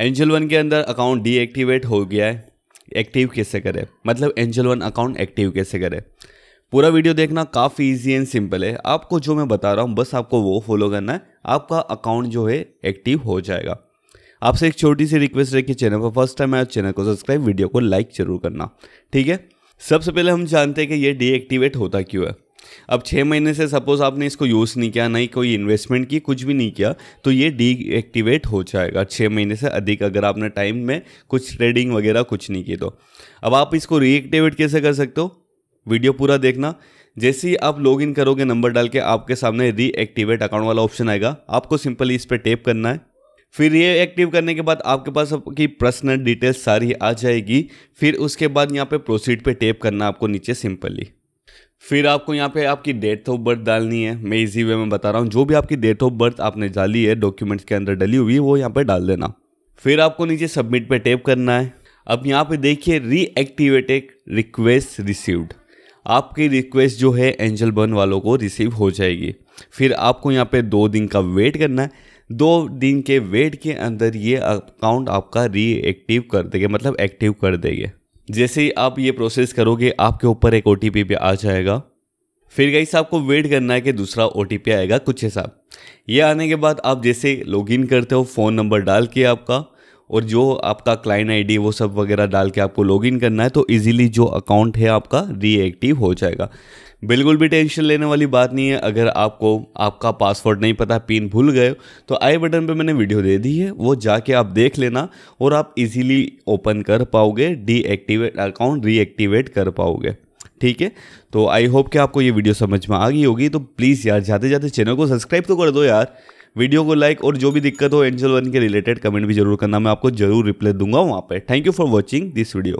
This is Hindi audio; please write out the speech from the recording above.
एंजल वन के अंदर अकाउंट डीएक्टिवेट हो गया है एक्टिव कैसे करें मतलब एंजल वन अकाउंट एक्टिव कैसे करें पूरा वीडियो देखना काफ़ी इजी एंड सिंपल है आपको जो मैं बता रहा हूँ बस आपको वो फॉलो करना है आपका अकाउंट जो है एक्टिव हो जाएगा आपसे एक छोटी सी रिक्वेस्ट है कि चैनल पर फर्स्ट टाइम आए चैनल को सब्सक्राइब वीडियो को लाइक जरूर करना ठीक है सबसे पहले हम जानते हैं कि ये डीएक्टिवेट होता क्यों है अब छः महीने से सपोज़ आपने इसको यूज़ नहीं किया नहीं कोई इन्वेस्टमेंट की कुछ भी नहीं किया तो ये डीएक्टिवेट हो जाएगा छः महीने से अधिक अगर आपने टाइम में कुछ ट्रेडिंग वगैरह कुछ नहीं की तो अब आप इसको रीएक्टिवेट कैसे कर सकते हो वीडियो पूरा देखना जैसे ही आप लॉग इन करोगे नंबर डाल के आपके सामने रीएक्टिवेट अकाउंट वाला ऑप्शन आएगा आपको सिंपली इस पर टेप करना है फिर ये एक्टिव करने के बाद आपके पास आपकी पर्सनल डिटेल्स सारी आ जाएगी फिर उसके बाद यहाँ पे प्रोसीड पे टेप करना आपको नीचे सिंपली फिर आपको यहाँ पे आपकी डेट ऑफ बर्थ डालनी है मैं इजी वे में बता रहा हूँ जो भी आपकी डेट ऑफ बर्थ आपने डाली है डॉक्यूमेंट्स के अंदर डली हुई है वो यहाँ पे डाल देना फिर आपको नीचे सबमिट पे टेप करना है अब यहाँ पे देखिए रीएक्टिवेटेड रिक्वेस्ट रिसीव्ड आपकी रिक्वेस्ट जो है एंजल बर्न वालों को रिसीव हो जाएगी फिर आपको यहाँ पे दो दिन का वेट करना है दो दिन के वेट के अंदर ये अकाउंट आपका रीएक्टिव कर देगा मतलब एक्टिव कर देंगे जैसे ही आप ये प्रोसेस करोगे आपके ऊपर एक ओ भी आ जाएगा फिर गई आपको वेट करना है कि दूसरा ओ आएगा कुछ हिसाब ये आने के बाद आप जैसे लॉगिन करते हो फ़ोन नंबर डाल के आपका और जो आपका क्लाइंट आईडी वो सब वगैरह डाल के आपको लॉगिन करना है तो इजीली जो अकाउंट है आपका रीएक्टिव हो जाएगा बिल्कुल भी टेंशन लेने वाली बात नहीं है अगर आपको आपका पासवर्ड नहीं पता पिन भूल गए तो आई बटन पे मैंने वीडियो दे दी है वो जाके आप देख लेना और आप इजीली ओपन कर पाओगे डीएक्टिवेट अकाउंट रीएक्टिवेट कर पाओगे ठीक है तो आई होप कि आपको ये वीडियो समझ में आ गई होगी तो प्लीज़ यार जाते जाते चैनल को सब्सक्राइब तो कर दो यार वीडियो को लाइक और जो भी दिक्कत हो एंजल वन के रिलेटेड कमेंट भी जरूर करना मैं आपको जरूर रिप्लाई दूंगा वहाँ पर thank you for watching this video